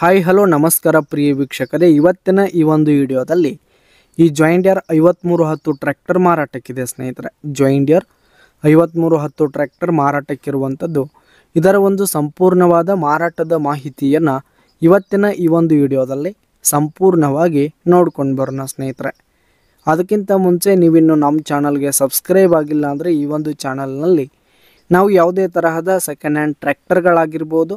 hi hello ನಮಸ್ಕಾರ ಪ್ರಿಯ ವೀಕ್ಷಕರೇ ಇವತ್ತಿನ ಈ ಒಂದು ವಿಡಿಯೋದಲ್ಲಿ ಈ ಜಾಯಿಂಡಿಯರ್ ಐವತ್ತ್ಮೂರು ಹತ್ತು ಟ್ರ್ಯಾಕ್ಟರ್ ಮಾರಾಟಕ್ಕಿದೆ ಸ್ನೇಹಿತರೆ ಜಾಯಿಂಡಿಯರ್ ಐವತ್ತ್ಮೂರು ಹತ್ತು ಟ್ರ್ಯಾಕ್ಟರ್ ಮಾರಾಟಕ್ಕಿರುವಂಥದ್ದು ಇದರ ಒಂದು ಸಂಪೂರ್ಣವಾದ ಮಾರಾಟದ ಮಾಹಿತಿಯನ್ನು ಇವತ್ತಿನ ಈ ಒಂದು ವಿಡಿಯೋದಲ್ಲಿ ಸಂಪೂರ್ಣವಾಗಿ ನೋಡ್ಕೊಂಡು ಬರೋಣ ಸ್ನೇಹಿತರೆ ಅದಕ್ಕಿಂತ ಮುಂಚೆ ನೀವಿನ್ನು ನಮ್ಮ ಚಾನಲ್ಗೆ ಸಬ್ಸ್ಕ್ರೈಬ್ ಆಗಿಲ್ಲ ಅಂದರೆ ಈ ಒಂದು ಚಾನಲ್ನಲ್ಲಿ ನಾವು ಯಾವುದೇ ತರಹದ ಸೆಕೆಂಡ್ ಹ್ಯಾಂಡ್ ಟ್ರ್ಯಾಕ್ಟರ್ಗಳಾಗಿರ್ಬೋದು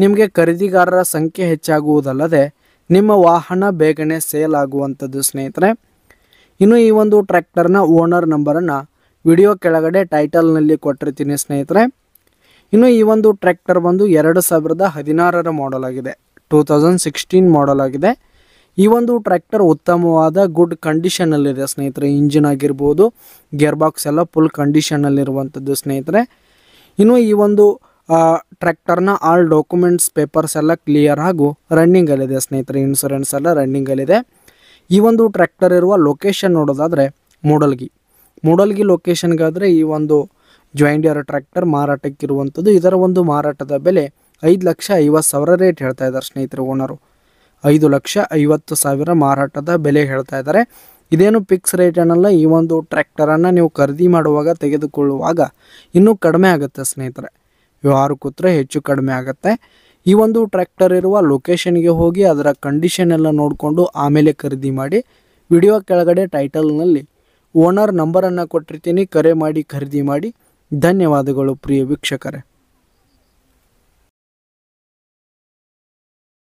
ನಿಮಗೆ ಖರೀದಿಗಾರರ ಸಂಖ್ಯೆ ಹೆಚ್ಚಾಗುವುದಲ್ಲದೆ ನಿಮ್ಮ ವಾಹನ ಬೇಗನೆ ಸೇಲ್ ಆಗುವಂಥದ್ದು ಸ್ನೇಹಿತರೆ ಇನ್ನು ಈ ಒಂದು ಟ್ರ್ಯಾಕ್ಟರ್ನ ಓನರ್ ನಂಬರನ್ನು ವಿಡಿಯೋ ಕೆಳಗಡೆ ಟೈಟಲ್ನಲ್ಲಿ ಕೊಟ್ಟಿರ್ತೀನಿ ಸ್ನೇಹಿತರೆ ಇನ್ನು ಈ ಒಂದು ಟ್ರ್ಯಾಕ್ಟರ್ ಬಂದು ಎರಡು ಸಾವಿರದ ಹದಿನಾರರ ಮಾಡಲ್ ಆಗಿದೆ ಟೂ ತೌಸಂಡ್ ಸಿಕ್ಸ್ಟೀನ್ ಮಾಡಲ್ ಆಗಿದೆ ಈ ಒಂದು ಟ್ರ್ಯಾಕ್ಟರ್ ಉತ್ತಮವಾದ ಗುಡ್ ಕಂಡೀಷನಲ್ಲಿದೆ ಸ್ನೇಹಿತರೆ ಇಂಜಿನ್ ಆಗಿರ್ಬೋದು ಗೇರ್ ಬಾಕ್ಸ್ ಎಲ್ಲ ಫುಲ್ ಕಂಡೀಷನಲ್ಲಿರುವಂಥದ್ದು ಸ್ನೇಹಿತರೆ ಇನ್ನು ಈ ಒಂದು ಆ ಟ್ರ್ಯಾಕ್ಟರ್ನ ಆಲ್ ಡಾಕ್ಯುಮೆಂಟ್ಸ್ ಪೇಪರ್ಸ್ ಎಲ್ಲ ಕ್ಲಿಯರ್ ಹಾಗೂ ರನ್ನಿಂಗಲ್ಲಿದೆ ಸ್ನೇಹಿತರೆ ಇನ್ಸೂರೆನ್ಸ್ ಎಲ್ಲ ರನ್ನಿಂಗಲ್ಲಿದೆ ಈ ಒಂದು ಟ್ರ್ಯಾಕ್ಟರ್ ಇರುವ ಲೊಕೇಶನ್ ನೋಡೋದಾದರೆ ಮೂಡಲ್ಗಿ ಮೂಡಲ್ಗಿ ಲೊಕೇಶನ್ಗಾದರೆ ಈ ಒಂದು ಜಾಯಿಂಡಿಯರ್ ಟ್ರ್ಯಾಕ್ಟರ್ ಮಾರಾಟಕ್ಕಿರುವಂಥದ್ದು ಇದರ ಒಂದು ಮಾರಾಟದ ಬೆಲೆ ಐದು ಲಕ್ಷ ಐವತ್ತು ಸಾವಿರ ರೇಟ್ ಹೇಳ್ತಾ ಇದ್ದಾರೆ ಸ್ನೇಹಿತರು ಓನರು ಐದು ಲಕ್ಷ ಐವತ್ತು ಸಾವಿರ ಮಾರಾಟದ ಬೆಲೆ ಹೇಳ್ತಾ ಇದ್ದಾರೆ ಇದೇನು ಫಿಕ್ಸ್ ರೇಟ್ ಏನಲ್ಲ ಈ ಒಂದು ಟ್ರ್ಯಾಕ್ಟರನ್ನು ನೀವು ಖರೀದಿ ಮಾಡುವಾಗ ತೆಗೆದುಕೊಳ್ಳುವಾಗ ಇನ್ನೂ ಕಡಿಮೆ ಆಗುತ್ತೆ ಸ್ನೇಹಿತರೆ ವ್ಯವಹಾರ ಕೂತ್ರೆ ಹೆಚ್ಚು ಕಡಿಮೆ ಆಗುತ್ತೆ ಈ ಒಂದು ಟ್ರ್ಯಾಕ್ಟರ್ ಇರುವ ಲೊಕೇಶನ್ಗೆ ಹೋಗಿ ಅದರ ಕಂಡೀಷನ್ ಎಲ್ಲ ನೋಡಿಕೊಂಡು ಆಮೇಲೆ ಖರೀದಿ ಮಾಡಿ ವಿಡಿಯೋ ಕೆಳಗಡೆ ಟೈಟಲ್ನಲ್ಲಿ ಓನರ್ ನಂಬರನ್ನು ಕೊಟ್ಟಿರ್ತೀನಿ ಕರೆ ಮಾಡಿ ಖರೀದಿ ಮಾಡಿ ಧನ್ಯವಾದಗಳು ಪ್ರಿಯ ವೀಕ್ಷಕರೇ